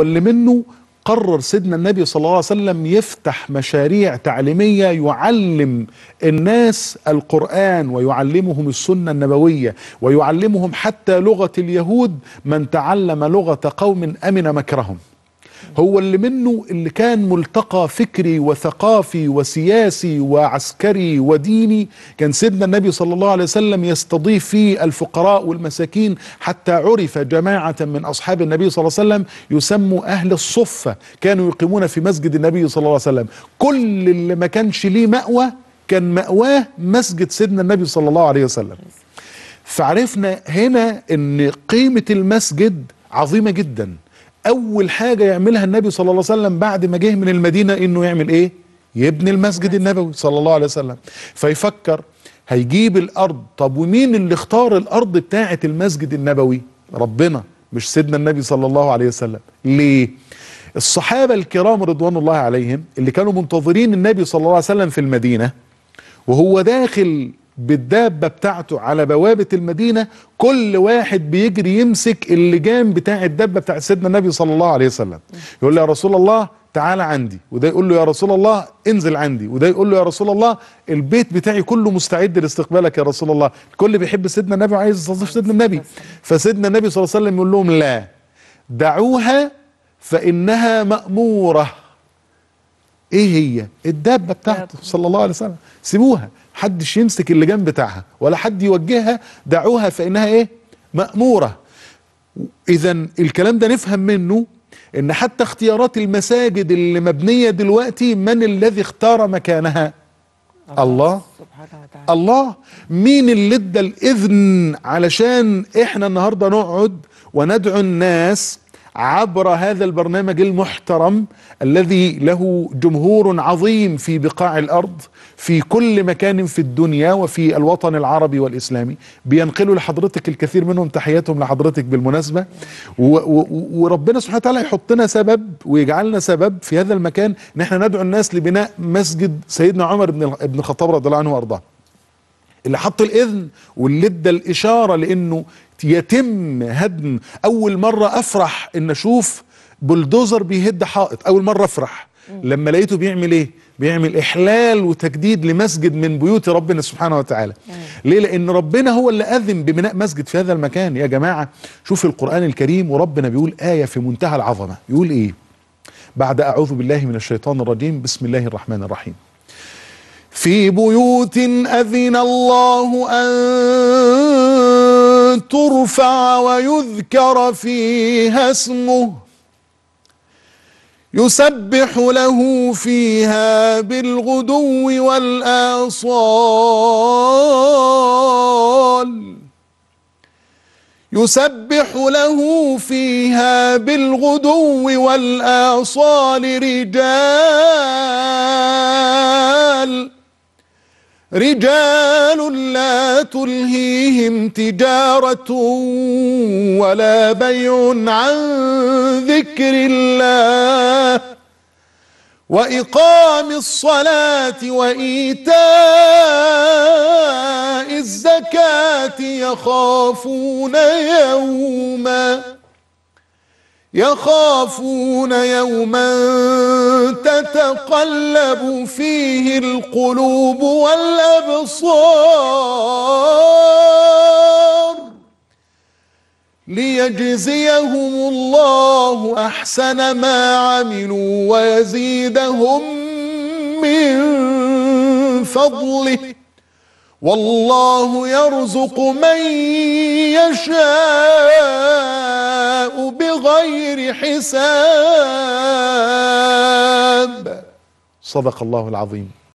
واللي منه قرر سيدنا النبي صلى الله عليه وسلم يفتح مشاريع تعليمية يعلم الناس القرآن ويعلمهم السنة النبوية ويعلمهم حتى لغة اليهود من تعلم لغة قوم أمن مكرهم هو اللي منه اللي كان ملتقى فكري وثقافي وسياسي وعسكري وديني كان سيدنا النبي صلى الله عليه وسلم يستضيف فيه الفقراء والمساكين حتى عرف جماعة من أصحاب النبي صلى الله عليه وسلم يسموا أهل الصفة كانوا يقيمون في مسجد النبي صلى الله عليه وسلم كل اللي ما كانش ليه مأوى كان مأواه مسجد سيدنا النبي صلى الله عليه وسلم فعرفنا هنا ان قيمة المسجد عظيمة جداً اول حاجه يعملها النبي صلى الله عليه وسلم بعد ما جه من المدينه انه يعمل ايه يبني المسجد النبوي صلى الله عليه وسلم فيفكر هيجيب الارض طب ومين اللي اختار الارض بتاعه المسجد النبوي ربنا مش سيدنا النبي صلى الله عليه وسلم ليه الصحابه الكرام رضوان الله عليهم اللي كانوا منتظرين النبي صلى الله عليه وسلم في المدينه وهو داخل بالدابة بتاعته على بوابة المدينة كل واحد بيجري يمسك اللجام بتاع الدابة بتاع سيدنا النبي صلى الله عليه وسلم يقول له يا رسول الله تعالى عندي وده يقول له يا رسول الله انزل عندي وده يقول له يا رسول الله البيت بتاعي كله مستعد لاستقبالك يا رسول الله الكل بيحب سيدنا النبي وعايز يستضيف سيدنا النبي فسيدنا النبي صلى الله عليه وسلم يقول لهم لا دعوها فإنها مأمورة ايه هي الدابه بتاعته صلى الله عليه وسلم سيبوها حدش يمسك اللجام بتاعها ولا حد يوجهها دعوها فانها ايه ماموره اذا الكلام ده نفهم منه ان حتى اختيارات المساجد اللي مبنيه دلوقتي من الذي اختار مكانها الله الله مين اللي ادى الاذن علشان احنا النهارده نقعد وندعو الناس عبر هذا البرنامج المحترم الذي له جمهور عظيم في بقاع الارض في كل مكان في الدنيا وفي الوطن العربي والاسلامي بينقلوا لحضرتك الكثير منهم تحياتهم لحضرتك بالمناسبه وربنا سبحانه وتعالى يحطنا سبب ويجعلنا سبب في هذا المكان ان احنا ندعو الناس لبناء مسجد سيدنا عمر بن الخطاب رضي الله عنه وارضاه اللي حط الاذن واللي ادى الاشاره لانه يتم هدم اول مره افرح ان اشوف بلدوزر بيهد حائط اول مره افرح لما لقيته بيعمل ايه بيعمل احلال وتجديد لمسجد من بيوت ربنا سبحانه وتعالى ليه لان ربنا هو اللي اذن ببناء مسجد في هذا المكان يا جماعه شوف القران الكريم وربنا بيقول ايه في منتهى العظمه يقول ايه بعد اعوذ بالله من الشيطان الرجيم بسم الله الرحمن الرحيم في بيوت اذن الله ان ترفع ويذكر فيها اسمه يسبح له فيها بالغدو والآصال يسبح له فيها بالغدو والآصال رجال رجال لا تلهيهم تجارة ولا بيع عن ذكر الله وإقام الصلاة وإيتاء الزكاة يخافون يوماً يخافون يوما تتقلب فيه القلوب والابصار ليجزيهم الله احسن ما عملوا ويزيدهم من فضله والله يرزق من يشاء حساب صدق الله العظيم